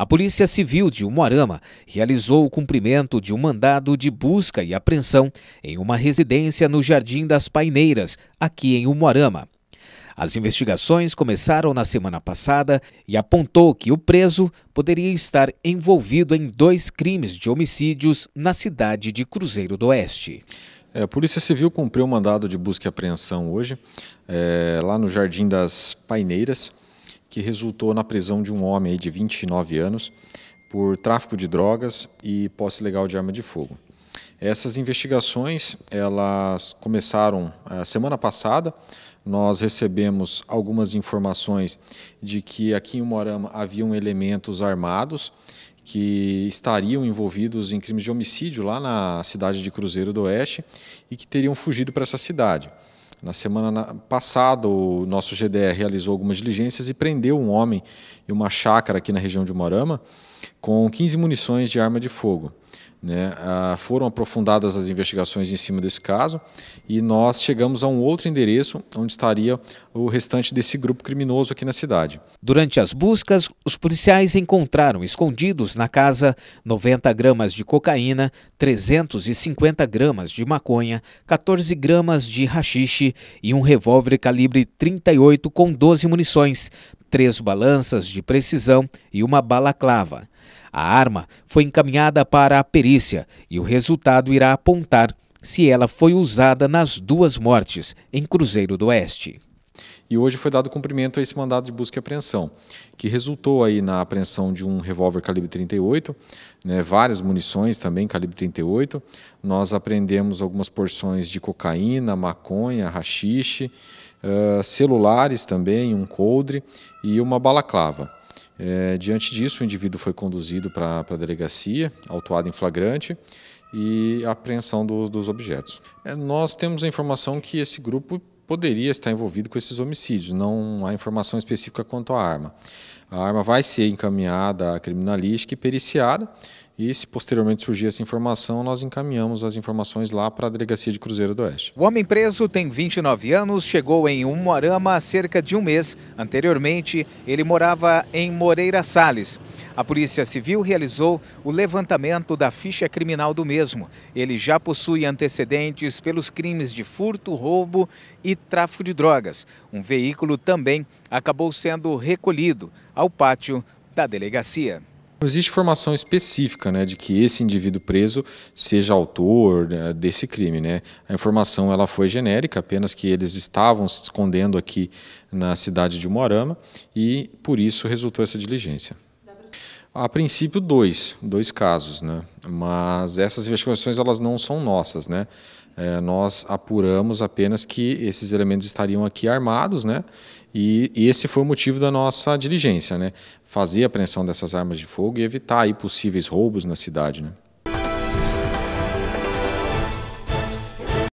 A Polícia Civil de Umuarama realizou o cumprimento de um mandado de busca e apreensão em uma residência no Jardim das Paineiras, aqui em Umuarama. As investigações começaram na semana passada e apontou que o preso poderia estar envolvido em dois crimes de homicídios na cidade de Cruzeiro do Oeste. É, a Polícia Civil cumpriu o mandado de busca e apreensão hoje, é, lá no Jardim das Paineiras que resultou na prisão de um homem de 29 anos por tráfico de drogas e posse legal de arma de fogo. Essas investigações elas começaram a eh, semana passada. Nós recebemos algumas informações de que aqui em Moarama haviam elementos armados que estariam envolvidos em crimes de homicídio lá na cidade de Cruzeiro do Oeste e que teriam fugido para essa cidade. Na semana passada, o nosso GDR realizou algumas diligências e prendeu um homem e uma chácara aqui na região de Morama com 15 munições de arma de fogo. Né? Ah, foram aprofundadas as investigações em cima desse caso e nós chegamos a um outro endereço onde estaria o restante desse grupo criminoso aqui na cidade. Durante as buscas, os policiais encontraram escondidos na casa 90 gramas de cocaína, 350 gramas de maconha, 14 gramas de rachixe e um revólver calibre 38 com 12 munições, três balanças de precisão e uma balaclava. A arma foi encaminhada para a perícia e o resultado irá apontar se ela foi usada nas duas mortes em Cruzeiro do Oeste. E hoje foi dado cumprimento a esse mandado de busca e apreensão, que resultou aí na apreensão de um revólver calibre 38, né, várias munições também calibre 38. Nós apreendemos algumas porções de cocaína, maconha, rachixe, uh, celulares também, um coldre e uma balaclava. É, diante disso, o indivíduo foi conduzido para a delegacia, autuado em flagrante e apreensão do, dos objetos. É, nós temos a informação que esse grupo poderia estar envolvido com esses homicídios, não há informação específica quanto à arma. A arma vai ser encaminhada à criminalística e periciada, e se posteriormente surgir essa informação, nós encaminhamos as informações lá para a Delegacia de Cruzeiro do Oeste. O homem preso tem 29 anos, chegou em Umuarama há cerca de um mês. Anteriormente, ele morava em Moreira Salles. A Polícia Civil realizou o levantamento da ficha criminal do mesmo. Ele já possui antecedentes pelos crimes de furto, roubo e tráfico de drogas. Um veículo também acabou sendo recolhido ao pátio da delegacia. Não existe formação específica né, de que esse indivíduo preso seja autor né, desse crime. Né? A informação ela foi genérica, apenas que eles estavam se escondendo aqui na cidade de Moarama e por isso resultou essa diligência. A princípio, dois, dois casos, né? mas essas investigações elas não são nossas. Né? é, nós apuramos apenas que esses elementos estariam aqui armados, né? E, e, esse foi o motivo da nossa diligência, né? Fazer a apreensão dessas armas de fogo e evitar aí possíveis roubos na cidade, né?